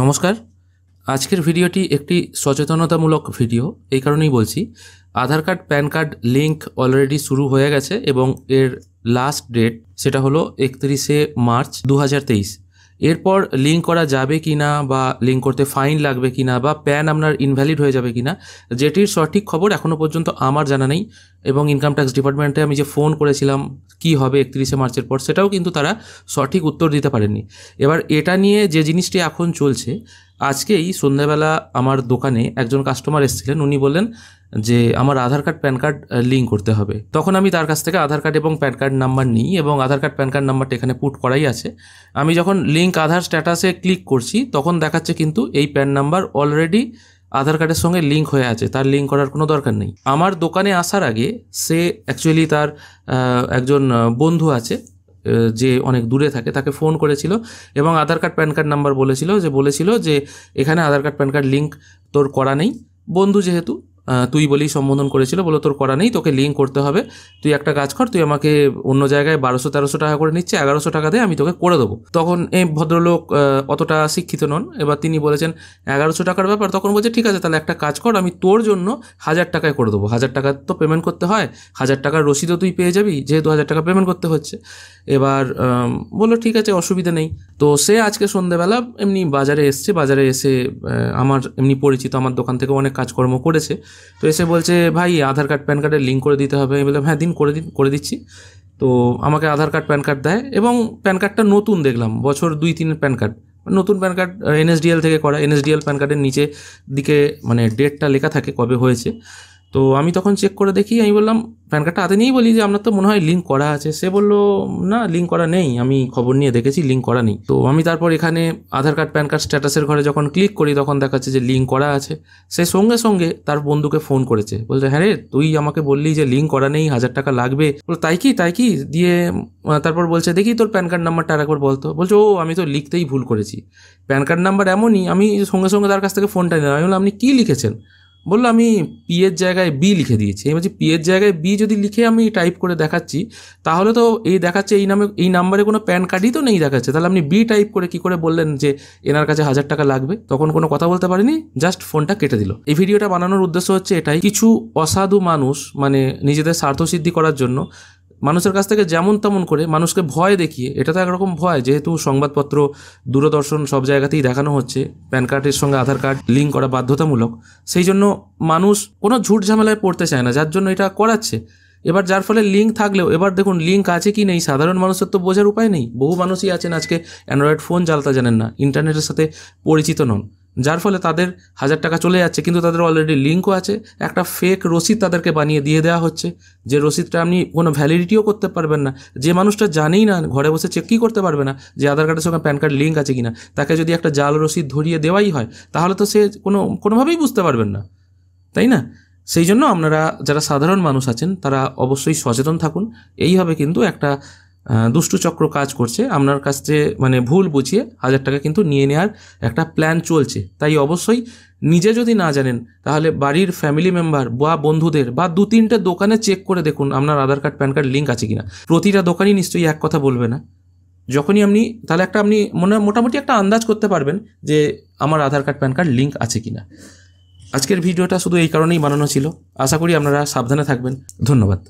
নমস্কার আজকের ভিডিওটি একটি সচেতনতামূলক ভিডিও এই কারণেই বলছি Aadhaar card PAN card link already শুরু হয়ে গেছে এবং এর লাস্ট ডেট সেটা হলো একত্রিশে মার্চ দু এরপর লিঙ্ক করা যাবে কি না বা লিঙ্ক করতে ফাইন লাগবে কি না বা প্যান আপনার ইনভ্যালিড হয়ে যাবে কি না যেটির সঠিক খবর এখনও পর্যন্ত আমার জানা নেই এবং ইনকাম ট্যাক্স ডিপার্টমেন্টে আমি যে ফোন করেছিলাম কি হবে একত্রিশে মার্চের পর সেটাও কিন্তু তারা সঠিক উত্তর দিতে পারেননি এবার এটা নিয়ে যে জিনিসটি এখন চলছে আজকেই সন্ধ্যাবেলা আমার দোকানে একজন কাস্টমার এসেছিলেন উনি বললেন যে আমার Aadhaar card PAN card link করতে হবে তখন আমি তার কাছ থেকে আধার কার্ড এবং প্যান কার্ড নাম্বার নিই এবং আধার কার্ড প্যান কার্ড নাম্বারটা এখানে পুট করাই আছে আমি যখন লিঙ্ক আধার স্ট্যাটাসে ক্লিক করছি তখন দেখাচ্ছে কিন্তু এই প্যান নাম্বার অলরেডি আধার কার্ডের সঙ্গে লিঙ্ক হয়ে আছে তার লিঙ্ক করার কোনো দরকার নেই আমার দোকানে আসার আগে সে অ্যাকচুয়ালি তার একজন বন্ধু আছে যে অনেক দূরে থাকে তাকে ফোন করেছিল এবং Aadhaar card PAN card number বলেছিল যে বলেছিল যে এখানে Aadhaar card PAN card link তোর করা নেই বন্ধু যেহেতু তুই বলেই সম্বোধন করেছিল বলো তোর করা নেই তোকে লিঙ্ক করতে হবে তুই একটা কাজ কর তুই আমাকে অন্য জায়গায় বারোশো তেরোশো টাকা করে নিচ্ছে এগারোশো টাকা দিয়ে আমি তোকে করে দেবো তখন এই ভদ্রলোক অতটা শিক্ষিত নন এবার তিনি বলেছেন এগারোশো টাকার ব্যাপার তখন বলছে ঠিক আছে তাহলে একটা কাজ কর আমি তোর জন্য হাজার টাকায় করে দেবো হাজার টাকা তো পেমেন্ট করতে হয় হাজার টাকার রসিদও তুই পেয়ে যাবি যেহেতু হাজার টাকা পেমেন্ট করতে হচ্ছে এবার বললো ঠিক আছে অসুবিধা নেই তো সে আজকে সন্ধেবেলা এমনি বাজারে এসছে বাজারে এসে আমার এমনি পরিচিত আমার দোকান থেকে অনেক কাজকর্ম করেছে তো এসে বলছে ভাই আধার কার্ড প্যান কার্ডের লিঙ্ক করে দিতে হবে আমি বললাম হ্যাঁ দিন করে দিন করে দিচ্ছি তো আমাকে আধার কার্ড প্যান কার্ড দেয় এবং প্যান কার্ডটা নতুন দেখলাম বছর দুই তিনের প্যান কার্ড নতুন প্যান কার্ড এনএসডিএল থেকে করা এনএসডিএল প্যান কার্ডের নিচে দিকে মানে ডেটটা লেখা থাকে কবে হয়েছে তো আমি তখন চেক করে দেখি আমি বললাম প্যান কার্ডটা হাতে নিয়েই বলি যে আপনার তো মনে হয় লিঙ্ক করা আছে সে বললো না লিঙ্ক করা নেই আমি খবর নিয়ে দেখেছি লিঙ্ক করা নেই তো আমি তারপর এখানে আধার কার্ড প্যান কার্ড স্ট্যাটাসের ঘরে যখন ক্লিক করি তখন দেখাচ্ছে যে লিঙ্ক করা আছে সে সঙ্গে সঙ্গে তার বন্ধুকে ফোন করেছে বলছে হ্যাঁ রে তুই আমাকে বললি যে লিঙ্ক করা নেই হাজার টাকা লাগবে বলো তাই কি তাই কি দিয়ে তারপর বলছে দেখি তোর প্যান কার্ড নাম্বারটা একবার বলতো বলছে ও আমি তো লিখতেই ভুল করেছি প্যান কার্ড নাম্বার এমনই আমি সঙ্গে সঙ্গে তার কাছ থেকে ফোনটা নিলাম আমি বললাম আপনি কী লিখেছেন বললো আমি পি এর জায়গায় বি লিখে দিয়েছি আমি বলছি পি এর জায়গায় বি যদি লিখে আমি টাইপ করে দেখাচ্ছি তাহলে তো এই দেখাচ্ছে এই নামে এই নাম্বারে কোনো প্যান কার্ডই তো নেই দেখাচ্ছে তাহলে আপনি বি টাইপ করে কি করে বললেন যে এনার কাছে হাজার টাকা লাগবে তখন কোনো কথা বলতে পারিনি জাস্ট ফোনটা কেটে দিল এই ভিডিওটা বানানোর উদ্দেশ্য হচ্ছে এটাই কিছু অসাধু মানুষ মানে নিজেদের স্বার্থসিদ্ধি করার জন্য মানুষের কাছ থেকে যেমন তেমন করে মানুষকে ভয় দেখিয়ে এটা তো একরকম ভয় যেহেতু সংবাদপত্র দূরদর্শন সব জায়গাতেই দেখানো হচ্ছে প্যান কার্ডের সঙ্গে আধার কার্ড লিঙ্ক করা বাধ্যতামূলক সেই জন্য মানুষ কোনো ঝুট ঝামেলায় পড়তে চায় না যার জন্য এটা করাচ্ছে এবার যার ফলে লিঙ্ক থাকলেও এবার দেখুন লিঙ্ক আছে কি নেই সাধারণ মানুষের তো বোঝার উপায় নেই বহু মানুষই আছেন আজকে অ্যান্ড্রয়েড ফোন জ্বালতা জানেন না ইন্টারনেটের সাথে পরিচিত নন যার ফলে তাদের হাজার টাকা চলে যাচ্ছে কিন্তু তাদের অলরেডি লিঙ্কও আছে একটা ফেক রসিদ তাদেরকে বানিয়ে দিয়ে দেওয়া হচ্ছে যে রসিদটা আপনি কোনো ভ্যালিডিটিও করতে পারবেন না যে মানুষটা জানেই না ঘরে বসে চেক কি করতে পারবে না যে আধার কার্ডের সঙ্গে প্যান কার্ড লিঙ্ক আছে কিনা তাকে যদি একটা জাল রসিদ ধরিয়ে দেওয়াই হয় তাহলে তো সে কোনো কোনোভাবেই বুঝতে পারবেন না তাই না সেই জন্য আপনারা যারা সাধারণ মানুষ আছেন তারা অবশ্যই সচেতন থাকুন এইভাবে কিন্তু একটা দুষ্টু চক্র কাজ করছে আপনার কাছ থেকে মানে ভুল বুঝিয়ে হাজার টাকা কিন্তু নিয়ে নেওয়ার একটা প্ল্যান চলছে তাই অবশ্যই নিজে যদি না জানেন তাহলে বাড়ির ফ্যামিলি মেম্বার বা বন্ধুদের বা দু তিনটে দোকানে চেক করে দেখুন আপনার Aadhaar card PAN card link আছে কিনা প্রতিটা দোকানই নিশ্চয়ই এক কথা বলবে না যখনই আপনি তাহলে একটা আপনি মনে মোটামুটি একটা আন্দাজ করতে পারবেন যে আমার Aadhaar card PAN card link আছে কিনা আজকের ভিডিওটা শুধু এই কারণেই বানানো ছিল আশা করি আপনারা সাবধানে থাকবেন ধন্যবাদ